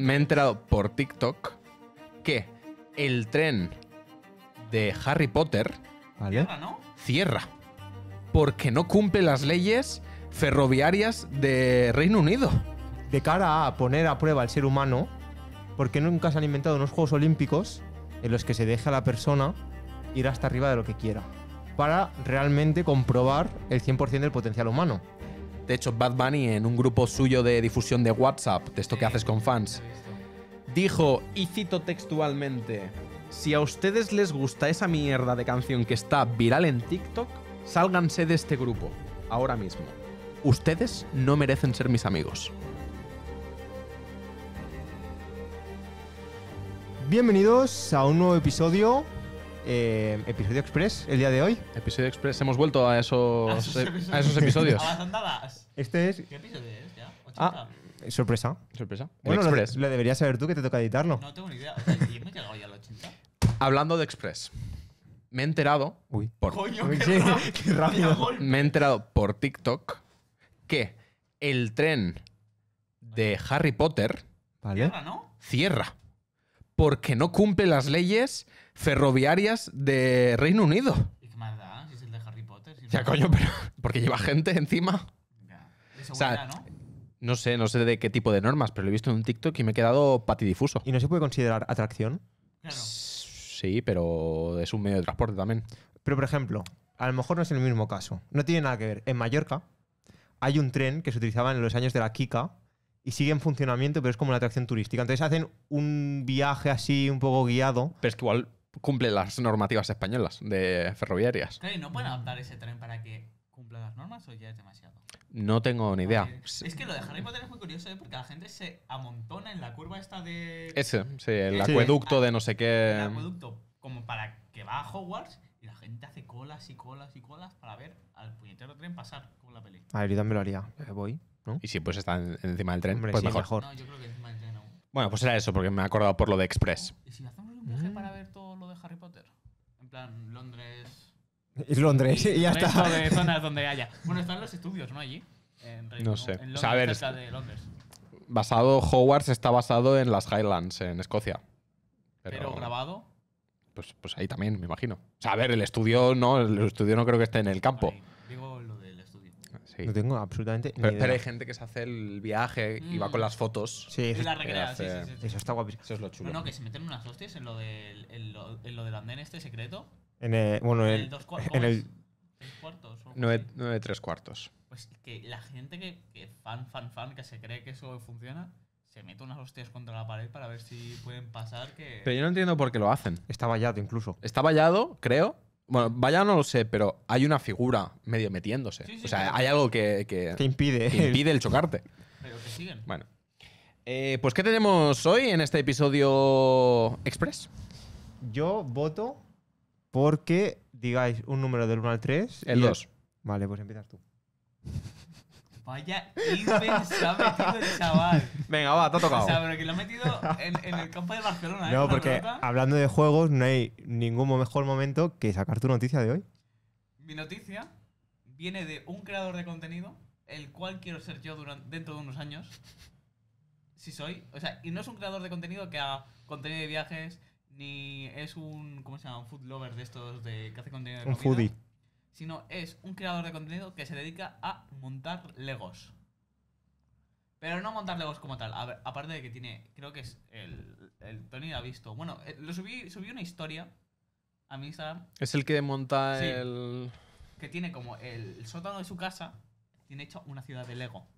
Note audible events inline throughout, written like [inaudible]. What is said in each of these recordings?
me he enterado por TikTok que el tren de Harry Potter cierra, porque no cumple las leyes ferroviarias de Reino Unido. De cara a poner a prueba al ser humano, porque nunca se han inventado unos Juegos Olímpicos en los que se deja a la persona ir hasta arriba de lo que quiera, para realmente comprobar el 100% del potencial humano de hecho Bad Bunny en un grupo suyo de difusión de WhatsApp, de esto que haces con fans, dijo, y cito textualmente, si a ustedes les gusta esa mierda de canción que está viral en TikTok, sálganse de este grupo, ahora mismo. Ustedes no merecen ser mis amigos. Bienvenidos a un nuevo episodio eh, episodio Express, el día de hoy. Episodio Express, hemos vuelto a esos, [laughs] a esos episodios. a ah, Este es. ¿Qué episodio es ya? 80. Ah, sorpresa. Sorpresa. Bueno, lo, lo, deberías saber tú que te toca editarlo. No tengo ni idea. O sea, yo me he llegado ya al 80. Hablando de Express. Me he enterado. Uy. Coño, qué, [laughs] qué rápido. Me he enterado por TikTok que el tren de Harry Potter. ¿Vale? Cierra, ¿no? Cierra. Porque no cumple las leyes ferroviarias de Reino Unido. ¿Y qué más da? Si es el de Harry Potter. ya, coño, pero. Porque lleva gente encima. o ¿no? sé, no sé de qué tipo de normas, pero lo he visto en un TikTok y me he quedado patidifuso. ¿Y no se puede considerar atracción? Claro. Sí, pero es un medio de transporte también. Pero, por ejemplo, a lo mejor no es el mismo caso. No tiene nada que ver. En Mallorca hay un tren que se utilizaba en los años de la Kika y sigue en funcionamiento, pero es como una atracción turística. Entonces hacen un viaje así, un poco guiado. Pero es que igual cumple las normativas españolas de ferroviarias. ¿No pueden adaptar ese tren para que cumpla las normas o ya es demasiado? No tengo ni idea. Es que lo de Harry Potter es muy curioso, ¿eh? porque la gente se amontona en la curva esta de... Ese, sí, el acueducto ah, de no sé qué... El acueducto, como para que va a Hogwarts y la gente hace colas y colas y colas para ver al puñetero tren pasar con la peli. A ver, yo también lo haría. Eh, voy, ¿no? Y si pues está encima del tren, pues mejor. No, yo creo que encima del tren Bueno, pues era eso, porque me he acordado por lo de Express. ¿Y si hacemos para ver todo lo de Harry Potter. En plan, Londres. Y [laughs] Londres, y ya está. [laughs] zonas donde haya. Bueno, están los estudios, ¿no? Allí. En no sé. En o de Londres. Basado, Hogwarts está basado en las Highlands, en Escocia. Pero, grabado. Pues, pues, ahí también, me imagino. O sea, a ver, el estudio no, el estudio no creo que esté en el campo. No tengo absolutamente pero, pero, hay gente que se hace el viaje y va con mm. las fotos. Sí, eso, y la eh, recrea, Eso está guapísimo. Eso es lo chulo. No, que se meten unas hostias en lo del, en lo, andén este secreto. En el, bueno, el, dos [laughs] en el, ¿Tres cuartos? Nueve, tres cuartos. Pues que la gente que, fan, fan, fan, que se cree que eso funciona, se mete unas hostias contra la pared para ver si pueden pasar que... Pero yo no entiendo por qué lo hacen. Está vallado incluso. Está vallado, creo, bueno, vaya no lo sé, pero hay una figura medio metiéndose. o sea, hay algo que, que, impide. impide el chocarte. Pero que siguen. Bueno. Eh, pues, ¿qué tenemos hoy en este episodio Express? Yo voto porque digáis un número del 1 al 3. El 2. Vale, pues empiezas tú. Vaya ha metido el chaval. Venga, va, te ha tocado. O sea, pero que lo ha metido en, el campo de Barcelona. ¿eh? No, porque hablando de juegos, no hay ningún mejor momento que sacar tu noticia de hoy. Mi noticia viene de un creador de contenido, el cual quiero ser yo dentro de unos años. Si soy. O sea, y no es un creador de contenido que haga contenido de viajes, ni es un. ¿Cómo se llama? Un food lover de estos de, que hace contenido de Un foodie sino es un creador de contenido que se dedica a montar Legos. Pero no montar Legos como tal, aparte de que tiene, creo que es el, el Tony ha visto. Bueno, eh, lo subí, subí una historia a mi Instagram. Es el que monta el... Que tiene como el sótano de su casa, tiene hecho una ciudad de Lego.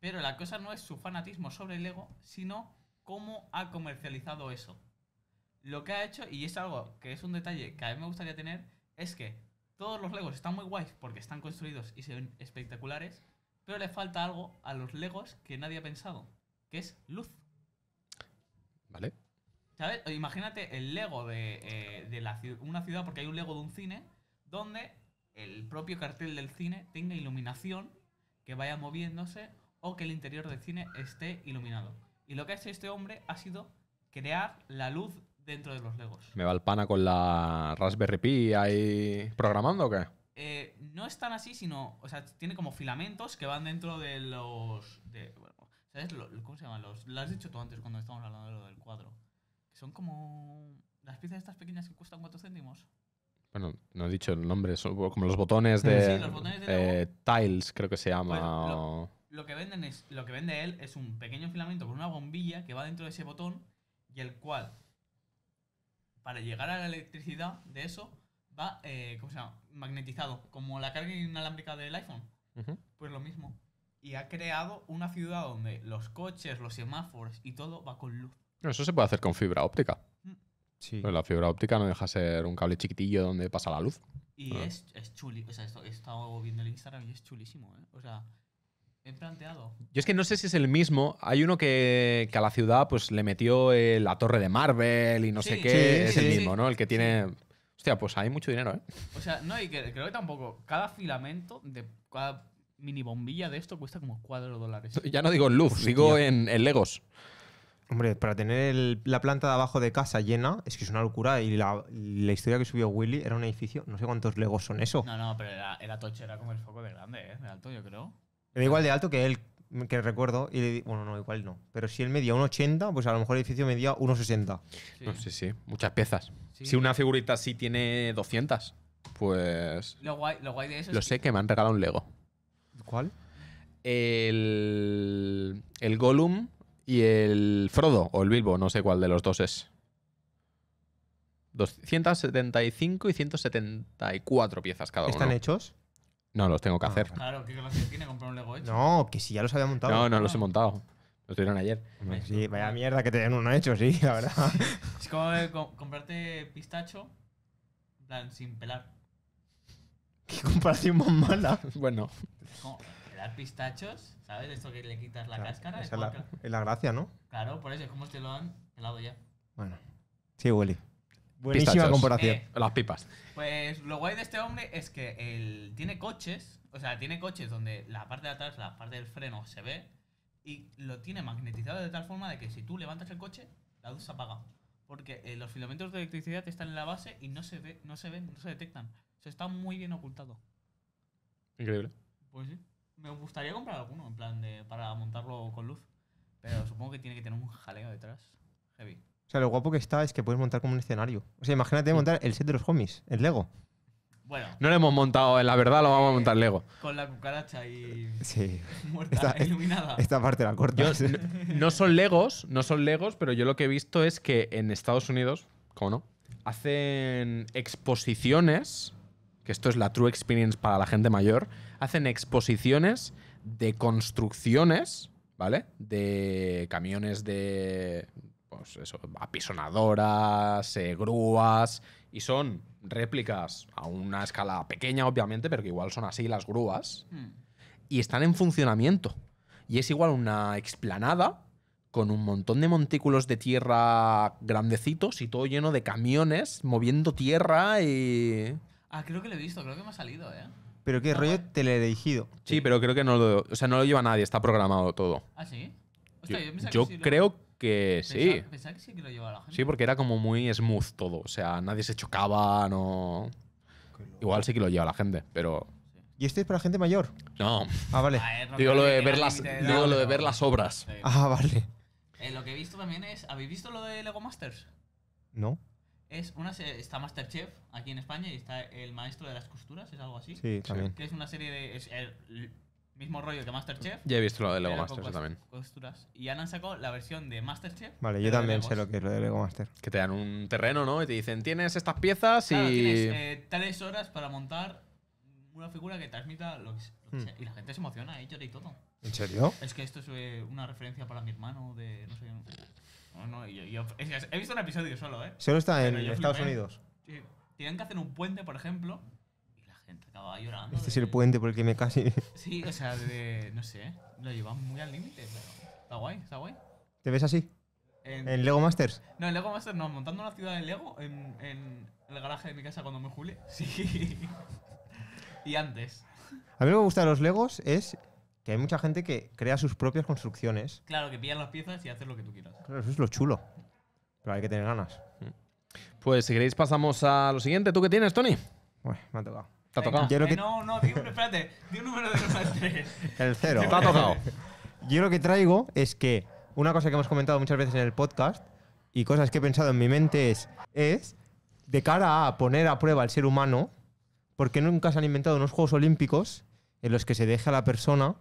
Pero la cosa no es su fanatismo sobre el Lego, sino cómo ha comercializado eso. Lo que ha hecho, y es algo que es un detalle que a mí me gustaría tener, es que todos los Legos están muy guays porque están construidos y se ven espectaculares, pero le falta algo a los Legos que nadie ha pensado, que es luz. ¿Vale? ¿Sabes? Imagínate el Lego de, eh, una ciudad, porque hay un Lego de un cine, donde el propio cartel del cine tenga iluminación que vaya moviéndose o que el interior del cine esté iluminado. Y lo que ha hecho este hombre ha sido crear la luz dentro de los Legos. ¿Me va el pana con la Raspberry Pi ahí programando o qué? Eh, no es tan así, sino. O sea, tiene como filamentos que van dentro de los. ¿Sabes? ¿Cómo se llaman los? Lo has dicho tú antes cuando estábamos hablando lo del cuadro. son como. Las piezas estas pequeñas que cuestan 4 céntimos. Bueno, no he dicho el nombre, son como los botones de. Sí, los botones de eh, tiles, creo que se llama. Pues, lo, lo, que venden es, lo que vende él es un pequeño filamento con una bombilla que va dentro de ese botón y el cual para llegar a la electricidad de eso, va eh, magnetizado, como la carga inalámbrica del iPhone. Pues lo mismo. Y ha creado una ciudad donde los coches, los semáforos y todo va con luz. eso se puede hacer con fibra óptica. Mm. Sí. Pues la fibra óptica no deja ser un cable chiquitillo donde pasa la luz. Y ah. es, es chuli. O sea, esto, he estado viendo el Instagram y es chulísimo. ¿eh? O sea, He planteado. Yo es que no sé si es el mismo. Hay uno que, a la ciudad pues le metió la torre de Marvel y no sé qué. es el mismo, ¿no? El que tiene. Hostia, pues hay mucho dinero, ¿eh? O sea, no, y que, creo que tampoco. Cada filamento de cada mini bombilla de esto cuesta como 4 dólares. [laughs] Ya no digo en luz, digo en, en, Legos. Hombre, para tener la planta de abajo de casa llena, es que es una locura. Y la, historia que subió Willy era un edificio, no sé cuántos Legos son eso. No, no, pero era, era era como el foco de grande, ¿eh? De alto, yo creo. Era igual de alto que él, que recuerdo. Y le, bueno, no, igual no. Pero si él medía 1,80, pues a lo mejor el edificio medía 1,60. Sí. sí, sí. Muchas piezas. Si una figurita sí tiene 200, pues. Lo guay, de eso Lo sé que... me han regalado un Lego. ¿Cuál? El, el Gollum y el Frodo, o el Bilbo, no sé cuál de los dos es. 275 y 174 piezas cada uno. ¿Están hechos? No, los tengo que ah, hacer. Claro, ¿qué gracia tiene comprar un Lego hecho? No, que si ya los había montado. No, no los he ah. montado. Los tuvieron ayer. Sí, vaya mierda que te den uno hecho, sí, la verdad. [laughs] Es como eh, comprarte pistacho plan, sin pelar. Qué comparación más mala. [laughs] Bueno, pelar pistachos, ¿sabes? Esto que le quitas la cáscara. Esa es la, es la gracia, ¿no? Claro, por eso es como te lo han pelado ya. Bueno. Sí, Willy. Buenísima comparación. Eh, las pipas. Pues lo guay de este hombre es que él tiene coches, o sea, tiene coches donde la parte de atrás, la parte del freno se ve y lo tiene magnetizado de tal forma de que si tú levantas el coche, la luz se apaga. Porque eh, los filamentos de electricidad están en la base y no se, ve, no se ven, no se detectan. se está muy bien ocultado. Increíble. Pues sí. Me gustaría comprar alguno, en plan, de, para montarlo con luz. Pero supongo que tiene que tener un jaleo detrás. Heavy. O sea, lo guapo que está es que puedes montar como un escenario. O sea, imagínate montar el set de los homies, el Lego. Bueno, No lo hemos montado, en eh, la verdad lo vamos a montar Lego. con la cucaracha y Sí. [laughs] muerta, iluminada. Esta parte la corta. [laughs] no son Legos, no son Legos, pero yo lo que he visto es que en Estados Unidos, ¿cómo no? Hacen exposiciones, que esto es la true experience para la gente mayor, hacen exposiciones de construcciones, ¿vale? De camiones de pues apisonadoras, eh, grúas, y son réplicas a una escala pequeña, obviamente, pero que igual son así las grúas, hmm. y están en funcionamiento. Y es igual una explanada con un montón de montículos de tierra grandecitos y todo lleno de camiones moviendo tierra y... Ah, creo que lo he visto, creo que me ha salido, ¿eh? Pero qué rollo he Sí, sí, pero creo que no lo, o sea, no lo lleva nadie, está programado todo. ¿Ah, sí? yo, creo que que sí. Pensaba, que sí que lo llevaba la gente. Sí, porque era como muy smooth todo. O sea, nadie se chocaba, no. Igual sí que lo lleva la gente, pero. ¿Y este es para gente mayor? No. Ah, vale. Ah, digo lo de, ver las, digo lo de ver las obras. Ah, vale. Eh, lo que he visto también es. ¿Habéis visto lo de Lego Masters? No. Es una está Masterchef aquí en España y está el maestro de las costuras, es algo así. Sí, también. Que es una serie de. Mismo rollo que Masterchef. Ya he visto lo de Lego Master, también. Costuras. Y han sacado la versión de Masterchef. Vale, yo también sé lo que es lo de Lego Master. Que te dan un terreno, ¿no? Y te dicen, tienes estas piezas y. tienes eh, tres horas para montar una figura que transmita lo que, hmm. Y la gente se emociona, ¿eh? y todo. ¿En serio? Es que esto es eh, una referencia para mi hermano de no sé no, no, yo- he visto un episodio solo, ¿eh? Solo está en Estados Unidos. Tienen que hacer un puente, por ejemplo, llorando. Este es el puente por el que me casi. Sí, o sea, no sé, lo llevamos muy al límite, pero está guay, está guay. ¿Te ves así? En, Lego Masters? No, en Lego Masters no, montando una ciudad en Lego, en, el garaje de mi casa cuando me jule. [laughs] Sí. y antes. A mí lo que me gusta de los Legos es que hay mucha gente que crea sus propias construcciones. Claro, que pillan las piezas y haces lo que tú quieras. Claro, eso es lo chulo. Pero hay que tener ganas. Pues si queréis pasamos a lo siguiente. ¿Tú qué tienes, Tony? me ha tocado. Eh, no, no, espérate, di un número de los El cero. [laughs] Yo lo que traigo es que una cosa que hemos comentado muchas veces en el podcast y cosas que he pensado en mi mente es, es de cara a poner a prueba al ser humano, ¿por qué nunca se han inventado unos Juegos Olímpicos en los que se deje a la persona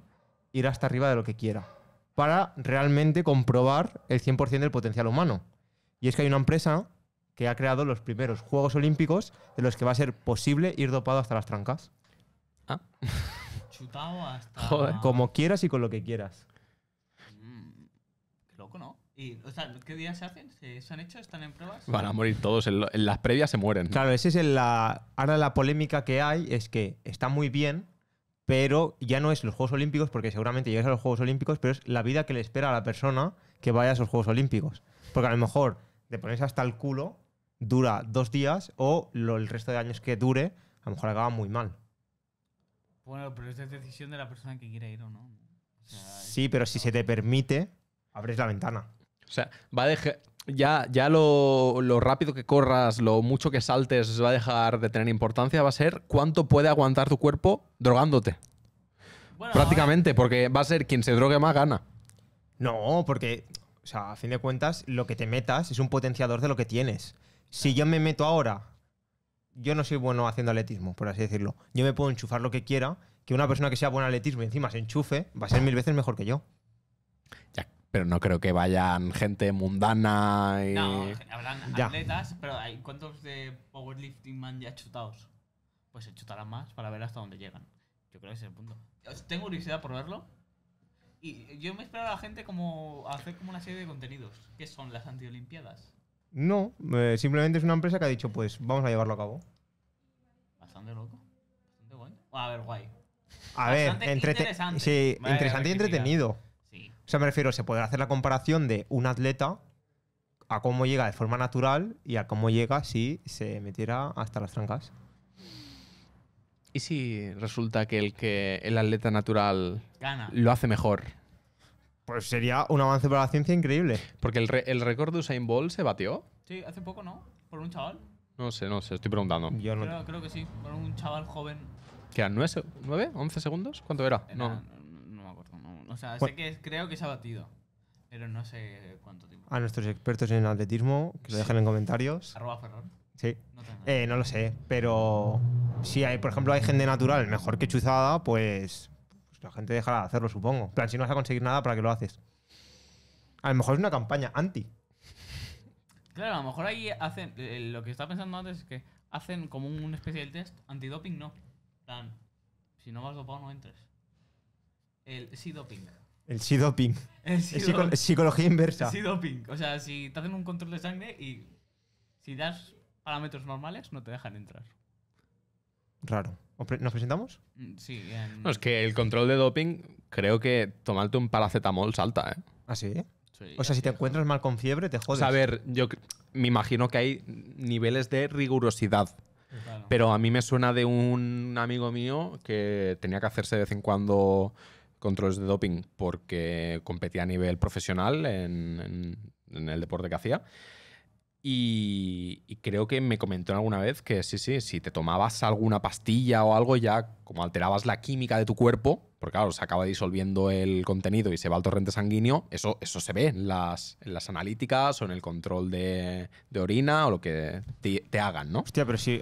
ir hasta arriba de lo que quiera? Para realmente comprobar el 100% del potencial humano. Y es que hay una empresa que ha creado los primeros Juegos Olímpicos de los que va a ser posible ir dopado hasta las trancas. Ah. Chutado hasta. Como quieras y con lo que quieras. Mm, qué loco, ¿no? ¿Qué días se hacen? ¿Se, han hecho? ¿Están en pruebas? Van a morir todos. En, las previas se mueren. Claro, esa es la. Ahora la polémica que hay es que está muy bien, pero ya no es los Juegos Olímpicos, porque seguramente llegas a los Juegos Olímpicos, pero es la vida que le espera a la persona que vaya a esos Juegos Olímpicos. Porque a lo mejor te pones hasta el culo dura dos días o el resto de años que dure, a lo mejor acaba muy mal. Bueno, pero es decisión de la persona que quiere ir o no. sí, pero si se te permite, abres la ventana. O sea, va a dejar. Ya, ya lo, lo, rápido que corras, lo mucho que saltes, va a dejar de tener importancia. Va a ser cuánto puede aguantar tu cuerpo drogándote. Prácticamente, porque va a ser quien se drogue más gana. No, porque, o sea, a fin de cuentas, lo que te metas es un potenciador de lo que tienes. Si yo me meto ahora, yo no soy bueno haciendo atletismo, por así decirlo. Yo me puedo enchufar lo que quiera, que una persona que sea buena en atletismo y encima se enchufe, va a ser mil veces mejor que yo. pero no creo que vayan gente mundana y... No, habrán atletas, pero hay ¿cuántos de powerlifting man ya chutados? Pues se chutarán más para ver hasta dónde llegan. Yo creo que ese es el punto. Tengo curiosidad por verlo, y yo me esperaba a la gente como a hacer como una serie de contenidos. ¿Qué son las antiolimpiadas? No, eh, simplemente es una empresa que ha dicho, pues vamos a llevarlo a cabo. Bastante loco. Bastante guay. Ah, a ver, guay. A ver, interesante. sí, interesante y entretenido. Sí. O sea, me refiero, se podrá hacer la comparación de un atleta a cómo llega de forma natural y a cómo llega si se metiera hasta las trancas. ¿Y si resulta que el que el atleta natural lo hace mejor pues sería un avance para la ciencia increíble. Porque el, el récord de Usain Bolt se batió. Sí, hace poco, ¿no? Por un chaval. No sé, no sé, estoy preguntando. Yo Creo, creo que sí, por un chaval joven. ¿Qué eran? ¿Nueve, once ¿11 segundos? ¿Cuánto era? No. no me acuerdo. no. O sea, sé que creo que se ha batido. Pero no sé cuánto tiempo. A nuestros expertos en atletismo, que lo dejen en comentarios. Arroba Sí. No Eh, no lo sé, pero si hay, por ejemplo, hay gente natural mejor que chuzada, pues la gente dejará de hacerlo, supongo. En plan, si no vas a conseguir nada, ¿para qué lo haces? A lo mejor es una campaña anti. Claro, a lo mejor ahí hacen. Eh, lo que estaba pensando antes es que hacen como una especie de test. Antidoping no. Plan, si no vas dopado, no entres. El sí doping. El sí doping. Es psicología inversa. Sí doping. O sea, si te hacen un control de sangre y si das parámetros normales, no te dejan entrar. Raro. ¿Nos presentamos? Mm, sí. No, es que el control de doping, creo que tomarte un paracetamol salta, ¿eh? ¿Ah, sí? o sea, si te encuentras mal con fiebre, te jodes. a ver, yo me imagino que hay niveles de rigurosidad. Pero a mí me suena de un amigo mío que tenía que hacerse de vez en cuando controles de doping porque competía a nivel profesional en el deporte que hacía. Y, creo que me comentó alguna vez que sí, sí, si te tomabas alguna pastilla o algo, ya como alterabas la química de tu cuerpo, porque claro, se acaba disolviendo el contenido y se va al torrente sanguíneo, eso, eso se ve en las, las analíticas o en el control de, orina o lo que te, hagan, ¿no? Hostia, pero Si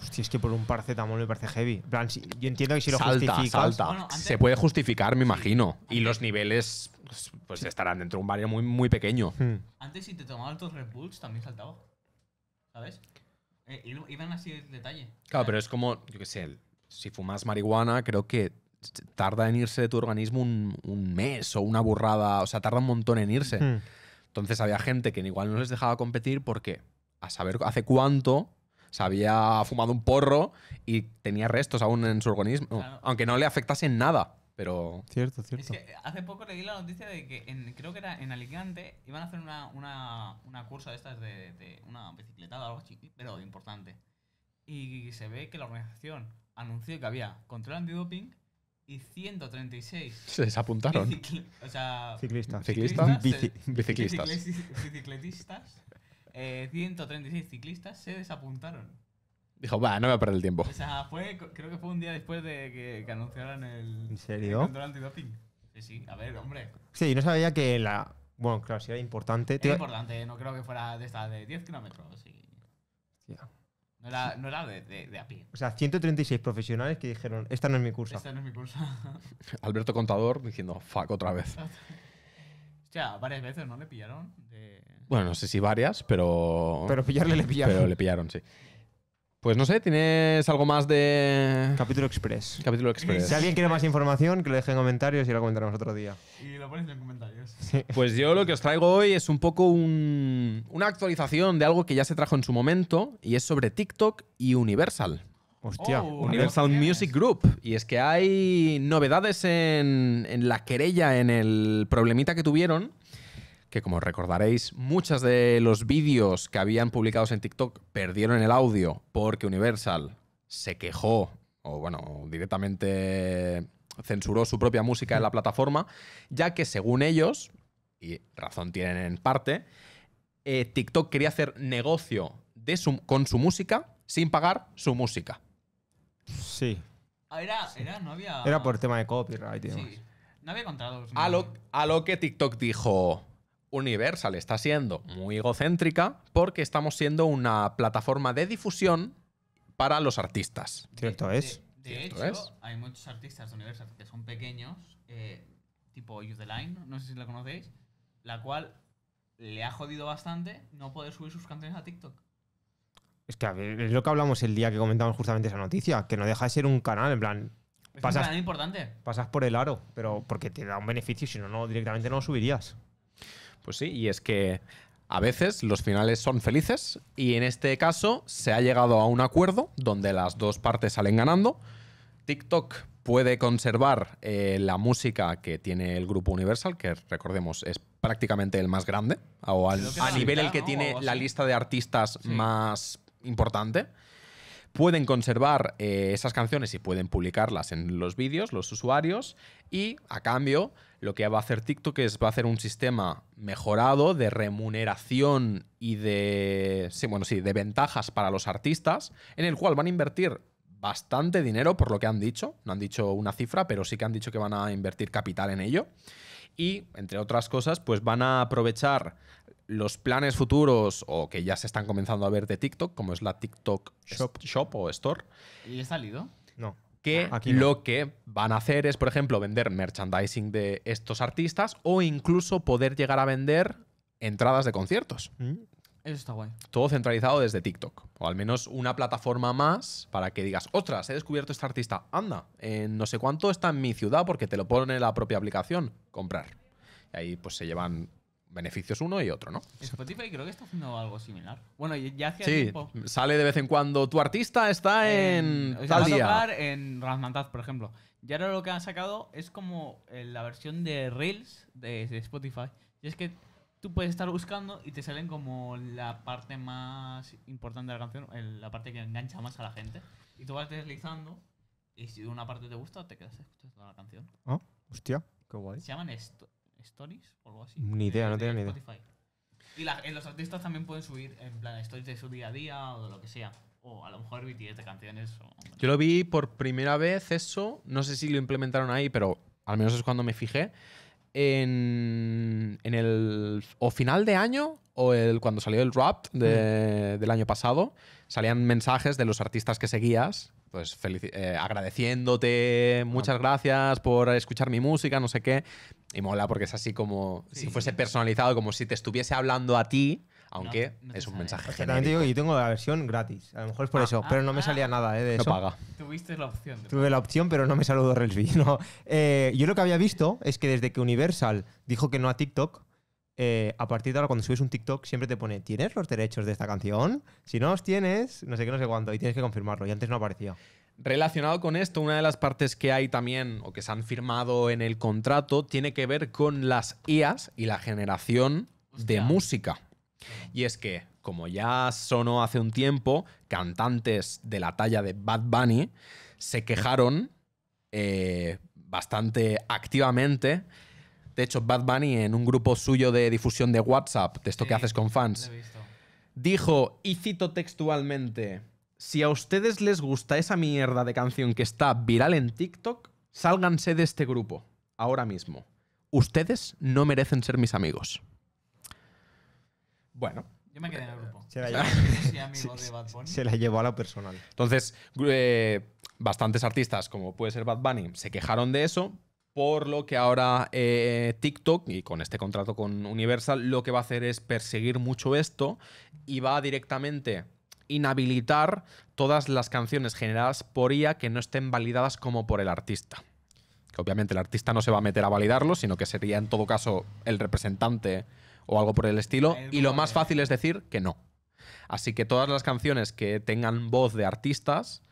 Hostia, es que por un paracetamol me parece heavy. Plan, yo entiendo que si lo salta, Se puede justificar, me imagino. Y los niveles pues, pues estarán dentro de un barrio muy, muy pequeño. Hmm. Antes, si te tomaban altos Red Bulls, también saltaba. ¿Sabes? Eh, iban así de detalle. Claro, pero es como, yo qué sé, si fumas marihuana, creo que tarda en irse de tu organismo un, mes o una burrada. O sea, tarda un montón en irse. Hmm. Entonces había gente que igual no les dejaba competir porque a saber hace cuánto se había fumado un porro y tenía restos aún en su organismo, aunque no le afectase en nada. Pero... Cierto, cierto. hace poco leí la noticia de que en, creo que era en Alicante iban a hacer una, una, una cursa de estas de, una bicicletada algo así, pero importante. Y se ve que la organización anunció que había control antidoping y 136 se desapuntaron. o sea, ciclistas. Ciclistas. Bicicletistas 136 eh, ciclistas se desapuntaron. Dijo, va, no me voy a perder el tiempo. O sea, fue, creo que fue un día después de que, que anunciaran el, ¿En serio? control antidoping. Sí, sí, a ver, hombre. Sí, no sabía que la. Bueno, claro, si era importante. Era importante, no creo que fuera de esta de 10 kilómetros. No era, no era de, de, de, a pie. O sea, 136 profesionales que dijeron, esta no es mi cursa. Esta no es mi cursa. [laughs] Alberto Contador diciendo, fuck otra vez. [laughs] O sea, varias veces, ¿no? Le pillaron. De... Bueno, no sé si varias, pero. Pero pillarle le pillaron. Pero le pillaron, sí. Pues no sé, ¿tienes algo más de. Capítulo Express. Capítulo Express. Si alguien quiere más información, que lo deje en comentarios y lo comentaremos otro día. Y lo pones en comentarios. Pues yo lo que os traigo hoy es un poco un, una actualización de algo que ya se trajo en su momento y es sobre TikTok y Universal. Hostia, oh, Universal Music Group. Y es que hay novedades en, la querella, en el problemita que tuvieron, que como recordaréis, muchos de los vídeos que habían publicados en TikTok perdieron el audio porque Universal se quejó, o bueno, directamente censuró su propia música en la plataforma, ya que según ellos, y razón tienen en parte, eh, TikTok quería hacer negocio de con su música sin pagar su música. Sí. era, era, no por tema de copyright No había A, lo, que TikTok dijo. Universal está siendo muy egocéntrica porque estamos siendo una plataforma de difusión para los artistas. Cierto es. De, hecho, hay muchos artistas de Universal que son pequeños, eh, tipo You the Line, no sé si la conocéis, la cual le ha jodido bastante no poder subir sus canciones a TikTok. Es que lo que hablamos el día que comentamos justamente esa noticia, que no deja de ser un canal, en plan. Es pasas, importante. Pasas por el aro, pero porque te da un beneficio, si no, directamente no lo subirías. Pues sí, y es que a veces los finales son felices y en este caso se ha llegado a un acuerdo donde las dos partes salen ganando. TikTok puede conservar eh, la música que tiene el grupo Universal, que recordemos es prácticamente el más grande, o al, a nivel el que tiene la lista de artistas más importante. Pueden conservar eh, esas canciones y pueden publicarlas en los vídeos, los usuarios. Y a cambio, lo que va a hacer TikTok es va a hacer un sistema mejorado de remuneración y de. Sí, bueno, sí, de ventajas para los artistas, en el cual van a invertir bastante dinero, por lo que han dicho. No han dicho una cifra, pero sí que han dicho que van a invertir capital en ello. Y, entre otras cosas, pues van a aprovechar los planes futuros o que ya se están comenzando a ver de TikTok, como es la TikTok Shop, o Store. ¿Y he salido? No. Que ah, lo que van a hacer es, por ejemplo, vender merchandising de estos artistas o incluso poder llegar a vender entradas de conciertos. Mm. Eso está guay. Todo centralizado desde TikTok. O al menos una plataforma más para que digas, ostras, he descubierto este artista. Anda, no sé cuánto está en mi ciudad porque te lo pone la propia aplicación. Comprar. Y ahí pues se llevan beneficios uno y otro, ¿no? Spotify creo que está haciendo algo similar. Bueno, ya hace sí, Sale de vez en cuando tu artista está en. en tal en Razmantaz, por ejemplo. Y ahora lo que han sacado es como eh, la versión de Reels de, Spotify. Y es que tú puedes estar buscando y te salen como la parte más importante de la canción, la parte que engancha más a la gente. Y tú vas deslizando y si una parte te gusta, te quedas escuchando la canción. Oh, hostia, qué guay. Se llaman esto Stories o algo así. Ni idea, no tengo ni idea. Y eh, los artistas también pueden subir en plan stories de su día a día o de lo que sea. O a lo mejor BTS de canciones. Yo lo vi por primera vez eso. No sé si lo implementaron ahí, pero al menos es cuando me fijé. En, en el o final de año o el, cuando salió el rap de, mm. del año pasado, salían mensajes de los artistas que seguías pues eh, agradeciéndote, muchas gracias por escuchar mi música, no sé qué. Y mola porque es así como si fuese personalizado, como si te estuviese hablando a ti, aunque es un mensaje general yo tengo la versión gratis, a lo mejor es por ah, eso, pero no me ah, salía ah. nada eh, de no eso. paga. Tuviste la opción. Tuve la opción, pero no me saludó Relsby. [laughs] No. Eh, yo lo que había visto es que desde que Universal dijo que no a TikTok, eh, a partir de ahora cuando subes un TikTok siempre te pone, ¿tienes los derechos de esta canción? Si no los tienes, no sé qué, no sé cuánto, y tienes que confirmarlo, y antes no aparecía. Relacionado con esto, una de las partes que hay también o que se han firmado en el contrato tiene que ver con las IAS y la generación de música. Y es que, como ya sonó hace un tiempo, cantantes de la talla de Bad Bunny se quejaron eh, bastante activamente de hecho, Bad Bunny en un grupo suyo de difusión de WhatsApp, de esto que haces con fans, dijo, y cito textualmente, si a ustedes les gusta esa mierda de canción que está viral en TikTok, sálganse de este grupo, ahora mismo. Ustedes no merecen ser mis amigos. Bueno. Yo me quedé en el grupo. Se la, llevó, a lo personal. Entonces, eh, bastantes artistas, como puede ser Bad Bunny, se quejaron de eso, por lo que ahora eh, TikTok, y con este contrato con Universal, lo que va a hacer es perseguir mucho esto y va directamente inhabilitar todas las canciones generadas por IA que no estén validadas como por el artista. Que obviamente el artista no se va a meter a validarlo, sino que sería en todo caso el representante o algo por el estilo. y lo más eh. fácil es decir que no. Así que todas las canciones que tengan voz de artistas,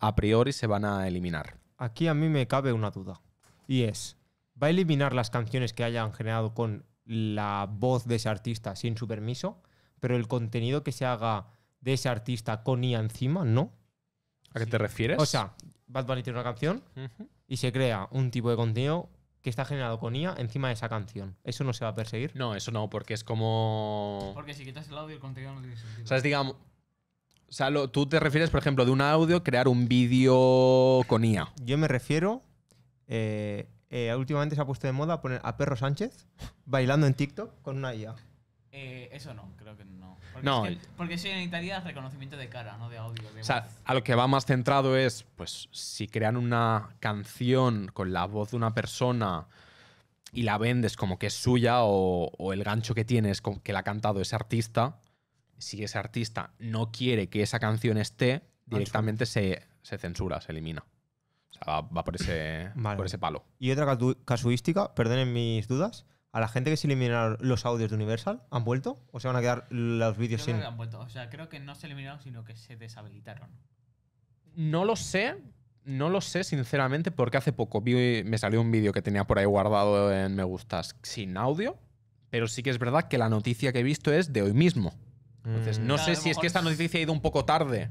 a priori se van a eliminar. Aquí a mí me cabe una duda y es, ¿va a eliminar las canciones que hayan generado con la voz de ese artista sin su permiso? Pero el contenido que se haga de ese artista con IA encima, no. ¿A qué te refieres? O sea, Bad Bunny tiene una canción y se crea un tipo de contenido que está generado con IA encima de esa canción. ¿Eso no se va a perseguir? No, eso no, porque es como... Porque si quitas el audio, el contenido no tiene sentido. O sea, digamos... O tú te refieres, por ejemplo, de un audio, crear un vídeo con IA. Yo me refiero eh, eh, últimamente se ha puesto de moda poner a Perro Sánchez bailando en TikTok con una IA. Eh, eso no, creo que no. Porque, en Italia reconocimiento de cara, no de audio. o sea, a lo que va más centrado es, pues, si crean una canción con la voz de una persona y la vendes como que es suya o, el gancho que tienes con que la ha cantado ese artista, si ese artista no quiere que esa canción esté, directamente se censura, se elimina. O sea, va, [clears throat] por, ese, palo. Y otra casuística, perdonen mis dudas. ¿A la gente que se eliminaron los audios de Universal han vuelto? ¿O se van a quedar los vídeos sin.? Que han vuelto. O sea, creo que no se eliminaron, sino que se deshabilitaron. No lo sé. No lo sé, sinceramente, porque hace poco me salió un vídeo que tenía por ahí guardado en Me Gustas sin audio. Pero sí que es verdad que la noticia que he visto es de hoy mismo. Entonces, mm. no sé si es que esta noticia ha ido un poco tarde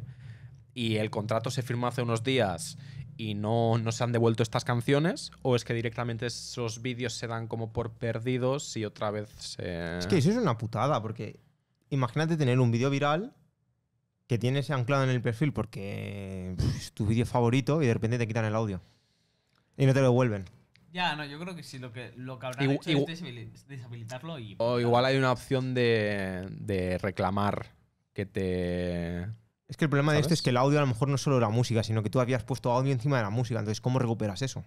y el contrato se firmó hace unos días y no, se han devuelto estas canciones o es que directamente esos vídeos se dan como por perdidos y otra vez se... Es que eso es una putada porque imagínate tener un vídeo viral que tienes anclado en el perfil porque es tu vídeo favorito y de repente te quitan el audio y no te lo devuelven. Ya, no, yo creo que sí, lo que, lo que habrán es deshabilitarlo y... O igual hay una opción de, de reclamar que te es que el problema de esto es que el audio a lo mejor no solo la música, sino que tú habías puesto audio encima de la música. Entonces, ¿cómo recuperas eso?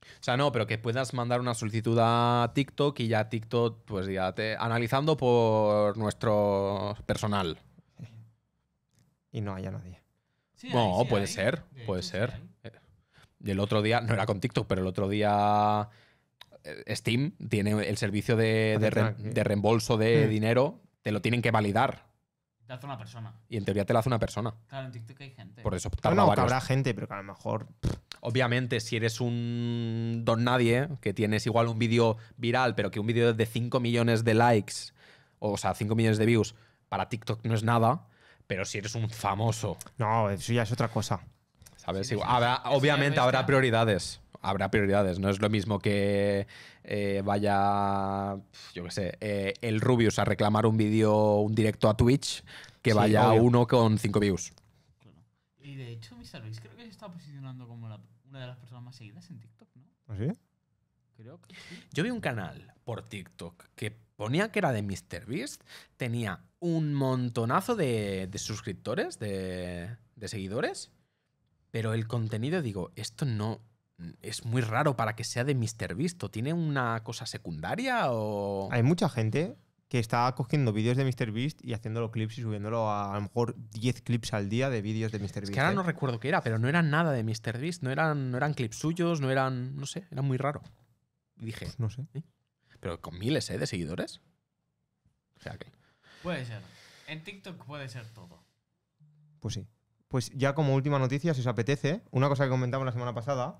O sea, no, pero que puedas mandar una solicitud a TikTok y ya TikTok, pues ya te. analizando por nuestro personal. Y no haya nadie. no, puede ser, puede ser. Y eh, el otro día, no era con TikTok, pero el otro día. Eh, Steam tiene el servicio de eh. reembolso de mm. dinero, te lo tienen que validar. Te hace una persona. Y en teoría te la hace una persona. Claro, en TikTok hay gente. Por eso no, no, que habrá gente, pero que a lo mejor. Obviamente, si eres un don nadie, que tienes igual un vídeo viral, pero que un vídeo de 5 millones de likes, o sea, 5 millones de views, para TikTok no es nada, pero si eres un famoso, No, eso ya es otra cosa. ¿sabes? obviamente habrá prioridades habrá prioridades. No es lo mismo que eh, vaya, yo qué sé, eh, el Rubius a reclamar un vídeo, un directo a Twitch, que vaya uno con cinco views. Y de hecho, MrBeast, creo que se está posicionando como una de las personas más seguidas en TikTok, ¿no? ¿Ah, Creo que Yo vi un canal por TikTok que ponía que era de MrBeast, tenía un montonazo de, suscriptores, de seguidores, pero el contenido, digo, esto no, es muy raro para que sea de Mr. Visto. ¿Tiene una cosa secundaria o...? Hay mucha gente que está cogiendo vídeos de Mr. Beast y haciéndolo clips y subiéndolo a, lo mejor 10 clips al día de vídeos de Mr. Beast. Es que ahora no ¿eh? recuerdo qué era, pero no eran nada de Mr. Beast, no eran, no eran clips suyos, no eran, no sé, era muy raro. dije, pues no sé. Pero con miles eh, de seguidores. O sea que... Puede ser. En TikTok puede ser todo. Pues sí. Pues ya como última noticia, si os apetece, una cosa que comentamos la semana pasada,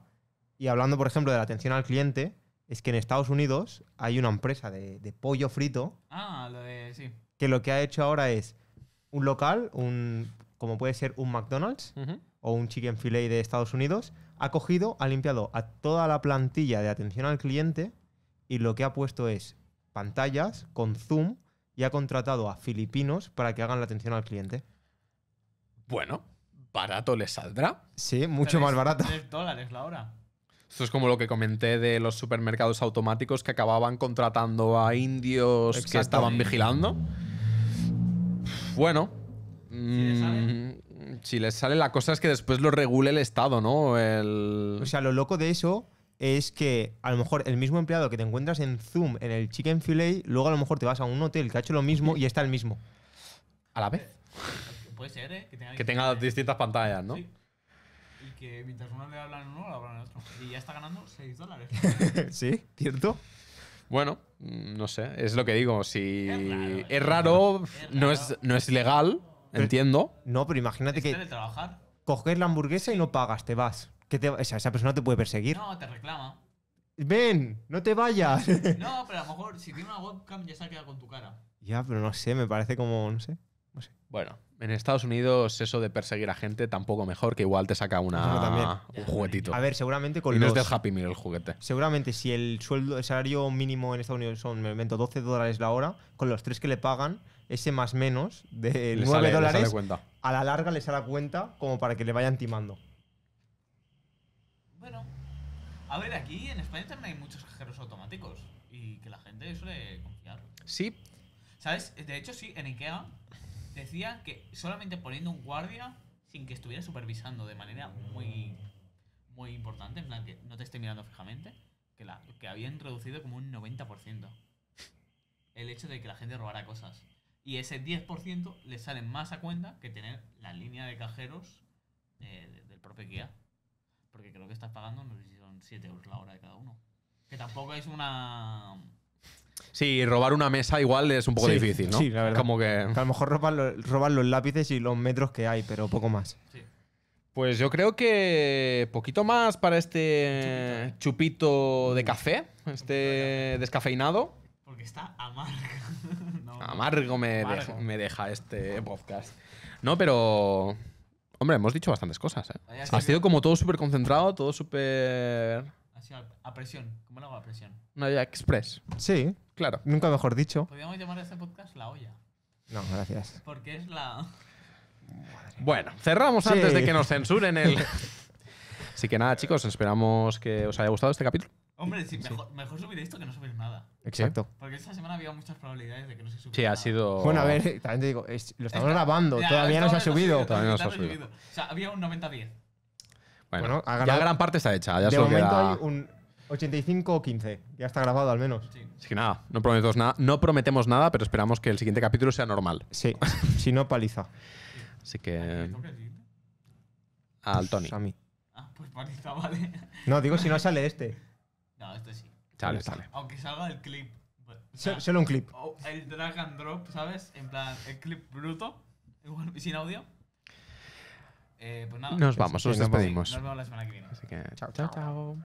y hablando, por ejemplo, de la atención al cliente, es que en Estados Unidos hay una empresa de, pollo frito. Ah, lo de. Sí. Que lo que ha hecho ahora es un local, un como puede ser un McDonald's o un Chicken Filet de Estados Unidos, ha cogido, ha limpiado a toda la plantilla de atención al cliente y lo que ha puesto es pantallas con zoom y ha contratado a filipinos para que hagan la atención al cliente. Bueno, barato les saldrá. Sí, mucho más barato. dólares la hora. Esto es como lo que comenté de los supermercados automáticos que acababan contratando a indios que estaban vigilando. Bueno. Mm, si les sale la cosa es que después lo regule el Estado, ¿no? O sea, lo loco de eso es que a lo mejor el mismo empleado que te encuentras en Zoom, en el Chicken Filet, luego a lo mejor te vas a un hotel que ha hecho lo mismo y está el mismo. A la vez. Puede ser, ¿eh? Que tenga, distintas pantallas, ¿no? que mientras uno le habla en uno, le hablan otro. Y ya está ganando 6 dólares. [laughs] sí, ¿cierto? Bueno, mm, no sé, es lo que digo. Si es raro, eh. No, es, no es legal, entiendo. No, pero imagínate que. trabajar. Coges la hamburguesa y no pagas, te vas. esa persona te puede perseguir. No, te reclama. Ven, no te vayas. [laughs] No, pero a lo mejor si tiene una webcam ya se ha quedado con tu cara. Ya, pero no sé, me parece como, no sé. No sé. Bueno, en Estados Unidos, eso de perseguir a gente tampoco mejor, que igual te saca una, un juguetito. A ver, seguramente con y no es del Happy Meal el juguete. Seguramente, si el sueldo, el salario mínimo en Estados Unidos son, me 12 dólares la hora, con los tres que le pagan, ese más menos de 9 dólares, a la larga les hará cuenta como para que le vayan timando. Bueno, a ver, aquí en España también hay muchos cajeros automáticos y que la gente suele confiar. Sí. ¿Sabes? De hecho, sí, en IKEA Decían que solamente poniendo un guardia, sin que estuviera supervisando de manera muy, muy importante, en plan que no te esté mirando fijamente, que, la, que habían reducido como un 90% el hecho de que la gente robara cosas. Y ese 10% le sale más a cuenta que tener la línea de cajeros eh, del propio guía. Porque creo que estás pagando, no sé si son 7 euros la hora de cada uno. Que tampoco es una Sí, robar una mesa igual es un poco difícil, ¿no? Sí, la verdad. Como que... a lo mejor roban, los lápices y los metros que hay, pero poco más. Pues yo creo que poquito más para este chupito, de café, este descafeinado. Porque está amargo. [laughs] amargo, me, Deja, me deja este podcast. No, pero... Hombre, hemos dicho bastantes cosas, ¿eh? Ha sido como todo súper concentrado, todo súper a presión. ¿Cómo lo hago a presión? Una olla express. Sí, claro. Nunca mejor dicho. Podríamos llamar a este podcast La Olla. No, gracias. Porque es la... Bueno, cerramos antes de que nos [laughs] censuren el... Así que nada, chicos, esperamos que os haya gustado este capítulo. Hombre, sí, mejor, subir esto que no subir nada. Exacto. Porque esta semana había muchas probabilidades de que no se subiera. Sí, ha sido. Bueno, a ver, también te digo, lo estamos grabando, todavía no se ha subido. Todavía no se ha subido. O sea, había un 90-10. Bueno, ya gran parte está hecha. Ya de momento hay un 85-15. Ya está grabado al menos. Así que nada, no prometemos, nada, no prometemos nada, pero esperamos que el siguiente capítulo sea normal. Sí, si no, paliza. Así que. Al Tony. Pues a mí. Ah, pues paliza, vale. No, digo si no sale este. No, este sí. Sale, sale. Aunque salga el clip. solo un clip. El drag and drop, ¿sabes? En plan, el clip bruto, Y sin audio. Eh, pues nada. Nos vamos, nos despedimos. Nos vemos la semana que viene. Así que, chao, chao. chao.